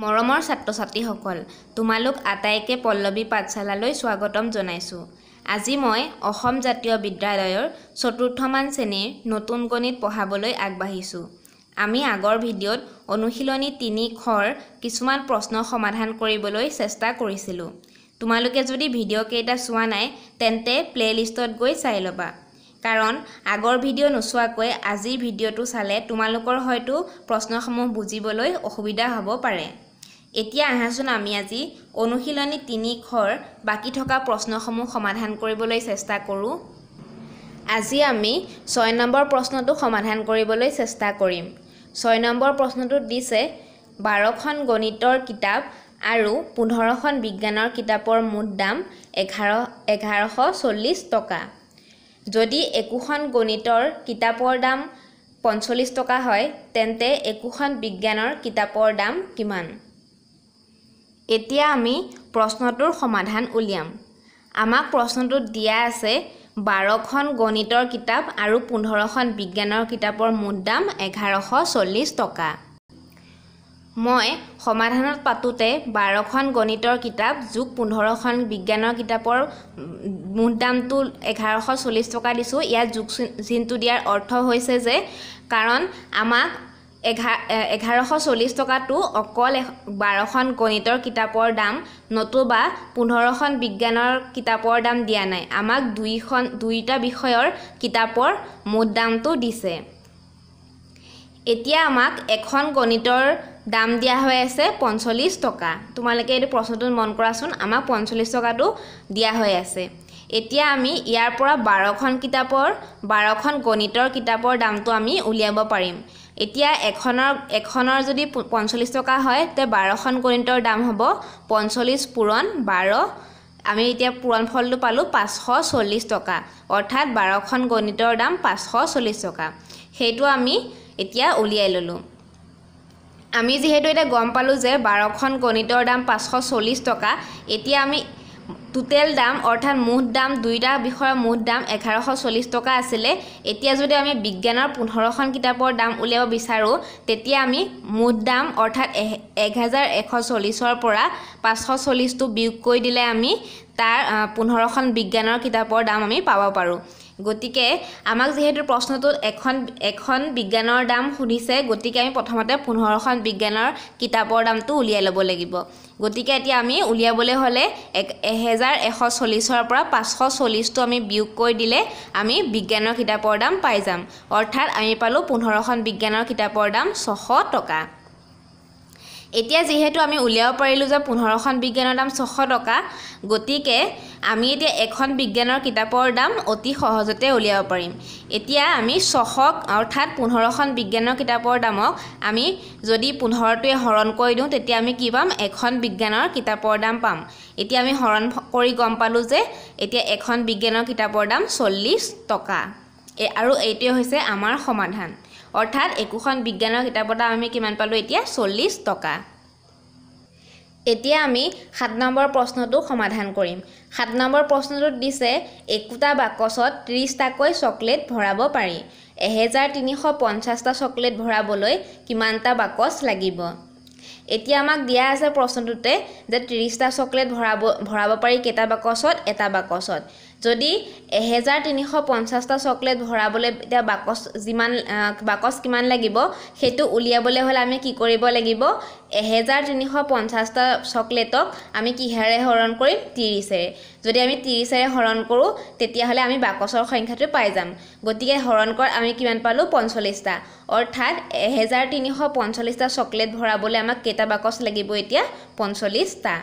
মৰমৰ ছাত্ৰ ছাত্ৰীসকল তোমালোক আটাইকে পল্লৱী পাঠশালালৈ স্বাগতম জনাইছোঁ আজি মই অসম জাতীয় বিদ্যালয়ৰ চতুৰ্থমান শ্ৰেণীৰ নতুন গণিত পঢ়াবলৈ আগবাঢ়িছোঁ আমি আগৰ ভিডিঅ'ত অনুশীলনী তিনি খৰ কিছুমান প্ৰশ্ন সমাধান কৰিবলৈ চেষ্টা কৰিছিলোঁ তোমালোকে যদি ভিডিঅ' কেইটা চোৱা নাই তেন্তে প্লে'লিষ্টত গৈ চাই ল'বা কাৰণ আগৰ ভিডিঅ' নোচোৱাকৈ আজিৰ ভিডিঅ'টো চালে তোমালোকৰ হয়তো প্ৰশ্নসমূহ বুজিবলৈ অসুবিধা হ'ব পাৰে এতিয়া আহাচোন আমি আজি অনুশীলনী তিনি তিনিখৰ বাকী থকা প্ৰশ্নসমূহ সমাধান কৰিবলৈ চেষ্টা কৰোঁ আজি আমি ছয় নম্বৰ প্ৰশ্নটো সমাধান কৰিবলৈ চেষ্টা কৰিম ছয় নম্বৰ প্ৰশ্নটোত দিছে বাৰখন গণিতৰ কিতাপ আৰু পোন্ধৰখন বিজ্ঞানৰ কিতাপৰ মুঠ দাম এঘাৰ এঘাৰশ চল্লিছ টকা যদি একোখন গণিতৰ কিতাপৰ দাম পঞ্চল্লিছ টকা হয় তেন্তে একোখন বিজ্ঞানৰ কিতাপৰ দাম কিমান এতিয়া আমি প্ৰশ্নটোৰ সমাধান উলিয়াম আমাক প্ৰশ্নটোত দিয়া আছে বাৰখন গণিতৰ কিতাপ আৰু পোন্ধৰখন বিজ্ঞানৰ কিতাপৰ মুঠ দাম এঘাৰশ চল্লিছ টকা মই সমাধানত পাতোঁতে বাৰখন গণিতৰ কিতাপ যোগ পোন্ধৰখন বিজ্ঞানৰ কিতাপৰ মুঠ দামটো এঘাৰশ চল্লিছ টকা দিছোঁ ইয়াত যোগ চিনটো দিয়াৰ অৰ্থ হৈছে যে কাৰণ আমাক এঘাৰ এঘাৰশ চল্লিছ টকাটো অকল বাৰখন গণিতৰ কিতাপৰ দাম নতুবা পোন্ধৰখন বিজ্ঞানৰ কিতাপৰ দাম দিয়া নাই আমাক দুইখন দুইটা বিষয়ৰ কিতাপৰ মুঠ দামটো দিছে এতিয়া আমাক এখন গণিতৰ দাম দিয়া হৈ আছে পঞ্চল্লিছ টকা তোমালোকে এইটো প্ৰশ্নটো মন কৰাচোন আমাক পঞ্চল্লিছ টকাটো দিয়া হৈ আছে এতিয়া আমি ইয়াৰ পৰা বাৰখন কিতাপৰ বাৰখন গণিতৰ কিতাপৰ দামটো আমি উলিয়াব পাৰিম এতিয়া এখনৰ এখনৰ যদি পঞ্চল্লিছ টকা হয় তে বাৰখন কুইণ্টৰ দাম হ'ব পঞ্চল্লিছ পূৰণ বাৰ আমি এতিয়া পূৰণ ফলটো পালোঁ পাঁচশ চল্লিছ টকা অৰ্থাৎ বাৰখন গণিতৰ দাম পাঁচশ চল্লিছ টকা সেইটো আমি এতিয়া উলিয়াই ল'লোঁ আমি যিহেতু এতিয়া গম পালোঁ যে বাৰখন গণিতৰ দাম পাঁচশ চল্লিছ টকা এতিয়া আমি টোটেল দাম অৰ্থাৎ মুঠ দাম দুইটা বিষয়ৰ মুঠ দাম এঘাৰশ চল্লিছ টকা আছিলে এতিয়া যদি আমি বিজ্ঞানৰ পোন্ধৰখন কিতাপৰ দাম উলিয়াব বিচাৰোঁ তেতিয়া আমি মুঠ দাম অৰ্থাৎ এহেজাৰ এশ চল্লিছৰ পৰা পাঁচশ চল্লিছটো বিয়োগ কৰি দিলে আমি তাৰ পোন্ধৰখন বিজ্ঞানৰ কিতাপৰ দাম আমি পাব পাৰোঁ গতিকে আমাক যিহেতু প্ৰশ্নটোত এখন এখন বিজ্ঞানৰ দাম সুধিছে গতিকে আমি প্ৰথমতে পোন্ধৰখন বিজ্ঞানৰ কিতাপৰ দামটো উলিয়াই ল'ব লাগিব গতিকে এতিয়া আমি উলিয়াবলৈ হ'লে এক এহেজাৰ এশ চল্লিছৰ পৰা পাঁচশ চল্লিছটো আমি বিয়োগ কৰি দিলে আমি বিজ্ঞানৰ কিতাপৰ দাম পাই যাম অৰ্থাৎ আমি পালোঁ পোন্ধৰখন বিজ্ঞানৰ কিতাপৰ দাম ছশ টকা এতিয়া যিহেতু আমি উলিয়াব পাৰিলোঁ যে পোন্ধৰখন বিজ্ঞানৰ দাম ছশ টকা গতিকে আমি এতিয়া এখন বিজ্ঞানৰ কিতাপৰ দাম অতি সহজতে উলিয়াব পাৰিম এতিয়া আমি ছশক অৰ্থাৎ পোন্ধৰখন বিজ্ঞানৰ কিতাপৰ দামক আমি যদি পোন্ধৰটোৱে হৰণ কৰি দিওঁ তেতিয়া আমি কি পাম এখন বিজ্ঞানৰ কিতাপৰ দাম পাম এতিয়া আমি হৰণ কৰি গম পালোঁ যে এতিয়া এখন বিজ্ঞানৰ কিতাপৰ দাম চল্লিছ টকা আৰু এইটোৱে হৈছে আমাৰ সমাধান অৰ্থাৎ একোখন বিজ্ঞানৰ কিতাপৰ দাম আমি কিমান পালোঁ এতিয়া চল্লিছ টকা এতিয়া আমি সাত নম্বৰ প্ৰশ্নটো সমাধান কৰিম সাত নম্বৰ প্ৰশ্নটোত দিছে একোটা বাকচত ত্ৰিছটাকৈ চকলেট ভৰাব পাৰি এহেজাৰ তিনিশ পঞ্চাছটা চকলেট ভৰাবলৈ কিমানটা বাকচ লাগিব এতিয়া আমাক দিয়া আছে প্ৰশ্নটোতে যে ত্ৰিছটা চকলেট ভৰাব ভৰাব পাৰি কেইটা বাকচত এটা বাকচত যদি এহেজাৰ তিনিশ পঞ্চাছটা চকলেট ভৰাবলৈ এতিয়া বাকচ যিমান বাকচ কিমান লাগিব সেইটো উলিয়াবলৈ হ'লে আমি কি কৰিব লাগিব এহেজাৰ তিনিশ পঞ্চাছটা চকলেটক আমি কিহেৰে হৰণ কৰিম ত্ৰিছেৰে যদি আমি ত্ৰিছেৰে হৰণ কৰোঁ তেতিয়াহ'লে আমি বাকচৰ সংখ্যাটো পাই যাম গতিকে হৰণ কৰ আমি কিমান পালোঁ পঞ্চল্লিছটা অৰ্থাৎ এহেজাৰ তিনিশ পঞ্চল্লিছটা চকলেট ভৰাবলৈ আমাক কেইটা বাকচ লাগিব এতিয়া পঞ্চল্লিছটা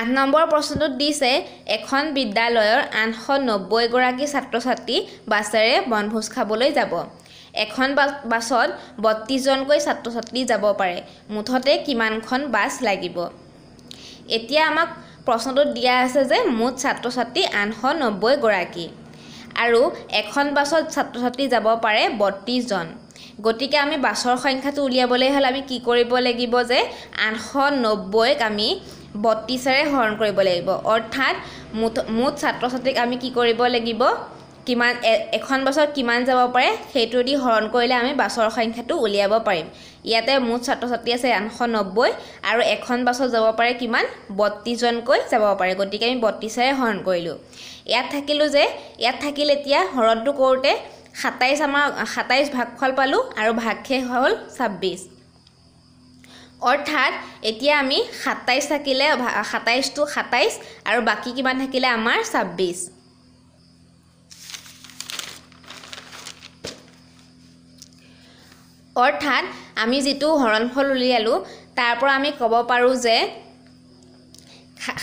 আঠ নম্বৰ প্ৰশ্নটোত দিছে এখন বিদ্যালয়ৰ আঠশ নব্বৈগৰাকী ছাত্ৰ ছাত্ৰী বাছেৰে বনভোজ খাবলৈ যাব এখন বাছত বত্ৰিছজনকৈ ছাত্ৰ ছাত্ৰী যাব পাৰে মুঠতে কিমানখন বাছ লাগিব এতিয়া আমাক প্ৰশ্নটোত দিয়া আছে যে মুঠ ছাত্ৰ ছাত্ৰী আঠশ নব্বৈগৰাকী আৰু এখন বাছত ছাত্ৰ ছাত্ৰী যাব পাৰে বত্ৰিছজন গতিকে আমি বাছৰ সংখ্যাটো উলিয়াবলৈ হ'লে আমি কি কৰিব লাগিব যে আঠশ নব্বৈক আমি বত্ৰিছেৰে হৰণ কৰিব লাগিব অৰ্থাৎ মুঠ মুঠ ছাত্ৰ ছাত্ৰীক আমি কি কৰিব লাগিব কিমান এখন বাছত কিমান যাব পাৰে সেইটো দি হৰণ কৰিলে আমি বাছৰ সংখ্যাটো উলিয়াব পাৰিম ইয়াতে মুঠ ছাত্ৰ ছাত্ৰী আছে আনশ নব্বৈ আৰু এখন বাছত যাব পাৰে কিমান বত্ৰিছজনকৈ যাব পাৰে গতিকে আমি বত্ৰিছেৰে হৰণ কৰিলোঁ ইয়াত থাকিলোঁ যে ইয়াত থাকিলে এতিয়া হৰণটো কৰোঁতে সাতাইছ আমাৰ সাতাইছ ভাগফল পালোঁ আৰু ভাগশেষ হ'ল ছাব্বিছ অৰ্থাৎ এতিয়া আমি সাতাইছ থাকিলে সাতাইছটো সাতাইছ আৰু বাকী কিমান থাকিলে আমাৰ ছাব্বিছ অৰ্থাৎ আমি যিটো হৰণফল উলিয়ালোঁ তাৰ পৰা আমি ক'ব পাৰোঁ যে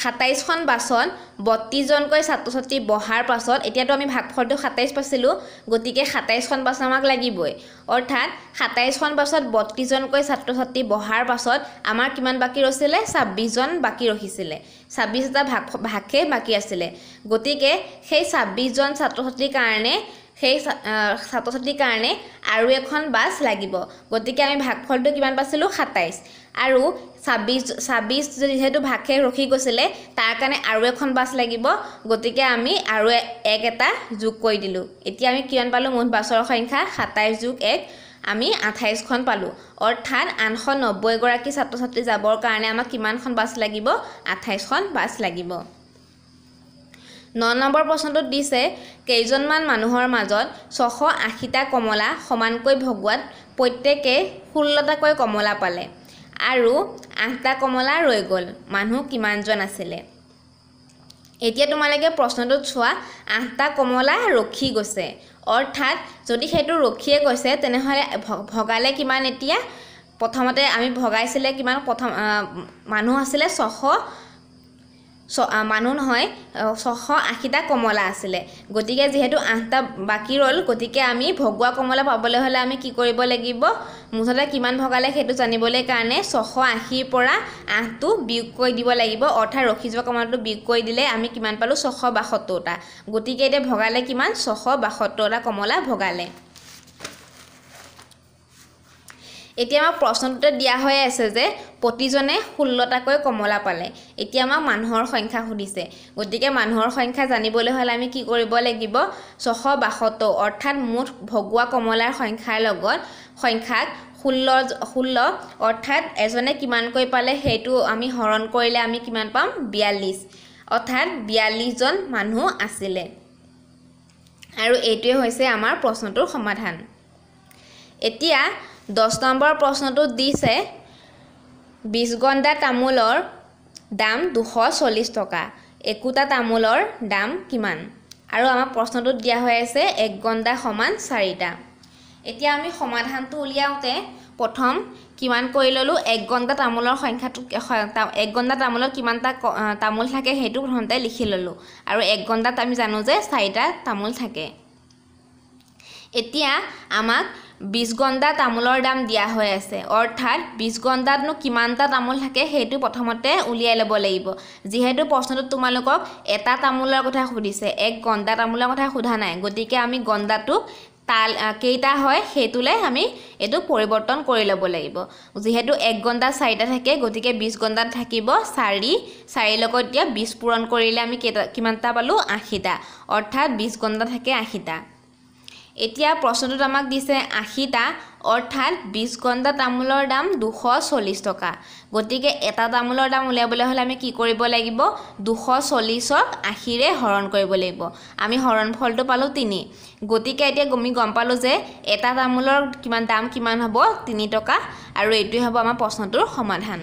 সাতাইছখন বাচন বত্ৰিছজনকৈ ছাত্ৰ ছাত্ৰী বহাৰ পাছত এতিয়াতো আমি ভাগফলটো সাতাইছ পাইছিলোঁ গতিকে সাতাইছখন বাচন আমাক লাগিবই অৰ্থাৎ সাতাইছখন বাচত বত্ৰিছজনকৈ ছাত্ৰ ছাত্ৰী বহাৰ পাছত আমাৰ কিমান বাকী ৰখিছিলে ছাব্বিছজন বাকী ৰখিছিলে ছাব্বিছ এটা ভাগ ভাগেই বাকী আছিলে গতিকে সেই ছাব্বিছজন ছাত্ৰ ছাত্ৰীৰ কাৰণে সেই ছাত্ৰ ছাত্ৰীৰ কাৰণে আৰু এখন বাছ লাগিব গতিকে আমি ভাগফলটো কিমান পাইছিলোঁ সাতাইছ আৰু ছাব্বিছ ছাব্বিছ যিহেতু ভাগ শেষ ৰখি গৈছিলে তাৰ কাৰণে আৰু এখন বাছ লাগিব গতিকে আমি আৰু এক এটা যোগ কৰি দিলোঁ এতিয়া আমি কিমান পালোঁ মুঠ বাছৰ সংখ্যা সাতাইছ যোগ এক আমি আঠাইছখন পালোঁ অৰ্থাৎ আঠশ নব্বৈগৰাকী ছাত্ৰ ছাত্ৰী যাবৰ কাৰণে আমাক কিমানখন বাছ লাগিব আঠাইছখন বাছ লাগিব ন নম্বৰ প্ৰশ্নটোত দিছে কেইজনমান মানুহৰ মাজত ছশ আশীটা কমলা সমানকৈ ভগোৱাত প্ৰত্যেকে ষোল্লটাকৈ কমলা পালে আৰু আঠটা কমলা ৰৈ গ'ল মানুহ কিমানজন আছিলে এতিয়া তোমালোকে প্ৰশ্নটোত চোৱা আঠটা কমলা ৰখি গৈছে অৰ্থাৎ যদি সেইটো ৰখিয়ে গৈছে তেনেহ'লে ভগালে কিমান এতিয়া প্ৰথমতে আমি ভগাইছিলে কিমান প্ৰথম মানুহ আছিলে ছশ মানুহ নহয় ছশ আশীটা কমলা আছিলে গতিকে যিহেতু আঠটা বাকী ৰ'ল গতিকে আমি ভগোৱা কমলা পাবলৈ হ'লে আমি কি কৰিব লাগিব মুঠতে কিমান ভগালে সেইটো জানিবলৈ কাৰণে ছশ আশীৰ পৰা আঠটো বিয়োগ কৰি দিব লাগিব অৰ্থাৎ ৰখি যোৱা কমলাটো বিয়োগ কৰি দিলে আমি কিমান পালোঁ ছশ বাসত্তৰটা গতিকে এতিয়া ভগালে কিমান ছশ বাসত্তৰটা কমলা ভগালে এতিয়া আমাক প্ৰশ্নটোতে দিয়া হৈ আছে যে প্ৰতিজনে ষোল্লটাকৈ কমলা পালে এতিয়া আমাক মানুহৰ সংখ্যা সুধিছে গতিকে মানুহৰ সংখ্যা জানিবলৈ হ'লে আমি কি কৰিব লাগিব ছশ বাসত্তৰ অৰ্থাৎ মুঠ ভগোৱা কমলাৰ সংখ্যাৰ লগত সংখ্যাক ষোল্ল ষোল্ল অৰ্থাৎ এজনে কিমানকৈ পালে সেইটো আমি হৰণ কৰিলে আমি কিমান পাম বিয়াল্লিছ অৰ্থাৎ বিয়াল্লিছজন মানুহ আছিলে আৰু এইটোৱে হৈছে আমাৰ প্ৰশ্নটোৰ সমাধান এতিয়া দহ নম্বৰ প্ৰশ্নটোত দিছে বিছ গণ্ডা তামোলৰ দাম দুশ চল্লিছ টকা একোটা তামোলৰ দাম কিমান আৰু আমাক প্ৰশ্নটোত দিয়া হৈ আছে এক গণ্ডা সমান চাৰিটা এতিয়া আমি সমাধানটো উলিয়াওঁতে প্ৰথম কিমান কৰি ল'লোঁ এক গণ্ডা তামোলৰ সংখ্যাটো এক গণ্ডা তামোলৰ কিমানটা তামোল থাকে সেইটো প্ৰথমতে লিখি ল'লোঁ আৰু এক গণ্ডাত আমি জানো যে চাৰিটা তামোল থাকে এতিয়া আমাক বিছ গণ্ডা তামোলৰ দাম দিয়া হৈ আছে অৰ্থাৎ বিছ গণ্ডাতনো কিমানটা তামোল থাকে সেইটো প্ৰথমতে উলিয়াই ল'ব লাগিব যিহেতু প্ৰশ্নটোত তোমালোকক এটা তামোলৰ কথা সুধিছে এক গণ্ডা তামোলৰ কথা সোধা নাই গতিকে আমি গণ্ডাটো তাল কেইটা হয় সেইটোলৈ আমি এইটো পৰিৱৰ্তন কৰি ল'ব লাগিব যিহেতু এক ঘণ্টা চাৰিটা থাকে গতিকে বিছ ঘণ্টাত থাকিব চাৰি চাৰিৰ লগত এতিয়া বিছ পূৰণ কৰিলে আমি কেইটা কিমানটা পালোঁ আশীটা অৰ্থাৎ বিছ ঘণ্টা থাকে আশীটা এতিয়া প্ৰশ্নটোত আমাক দিছে আশীটা অৰ্থাৎ বিছ ঘণ্টা তামোলৰ দাম দুশ চল্লিছ টকা গতিকে এটা তামোলৰ দাম উলিয়াবলৈ হ'লে আমি কি কৰিব লাগিব দুশ চল্লিছক আশীৰে হৰণ কৰিব লাগিব আমি হৰণ ফলটো পালোঁ তিনি গতিকে এতিয়া আমি গম পালোঁ যে এটা তামোলৰ কিমান দাম কিমান হ'ব তিনি টকা আৰু এইটোৱে হ'ব আমাৰ প্ৰশ্নটোৰ সমাধান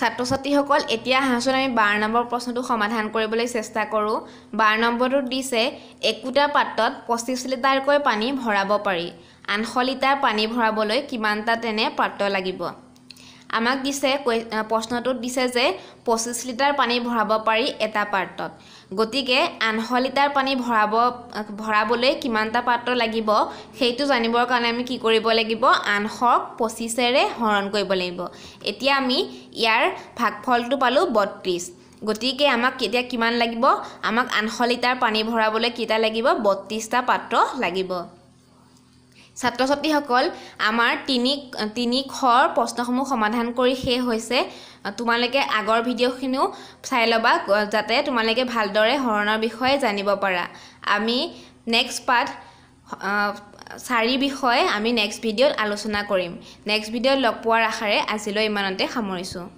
ছাত্ৰ ছাত্ৰীসকল এতিয়া আহাচোন আমি বাৰ নম্বৰ প্ৰশ্নটো সমাধান কৰিবলৈ চেষ্টা কৰোঁ বাৰ নম্বৰটোত দিছে একোটা পাত্ৰত পঁচিছ লিটাৰকৈ পানী ভৰাব পাৰি আঠশ লিটাৰ পানী ভৰাবলৈ কিমানটা তেনে পাত্ৰ লাগিব আমাক দিছে প্ৰশ্নটোত দিছে যে পঁচিছ লিটাৰ পানী ভৰাব পাৰি এটা পাত্ৰত গতিকে আঠশ লিটাৰ পানী ভৰাব ভৰাবলৈ কিমানটা পাত্ৰ লাগিব সেইটো জানিবৰ কাৰণে আমি কি কৰিব লাগিব আঠশক পঁচিছেৰে হৰণ কৰিব লাগিব এতিয়া আমি ইয়াৰ ভাগফলটো পালোঁ বত্ৰিছ গতিকে আমাক কেতিয়া কিমান লাগিব আমাক আঠশ লিটাৰ পানী ভৰাবলৈ কেইটা লাগিব বত্ৰিছটা পাত্ৰ লাগিব ছাত্ৰ ছাত্ৰীসকল আমাৰ তিনি তিনি খৰ প্ৰশ্নসমূহ সমাধান কৰি শেষ হৈছে তোমালোকে আগৰ ভিডিঅ'খিনিও চাই ল'বা যাতে তোমালোকে ভালদৰে হৰণৰ বিষয়ে জানিব পাৰা আমি নেক্সট পাঠ চাৰি বিষয়ে আমি নেক্সট ভিডিঅ'ত আলোচনা কৰিম নেক্সট ভিডিঅ'ত লগ পোৱাৰ আশাৰে আজিলৈ ইমানতে সামৰিছোঁ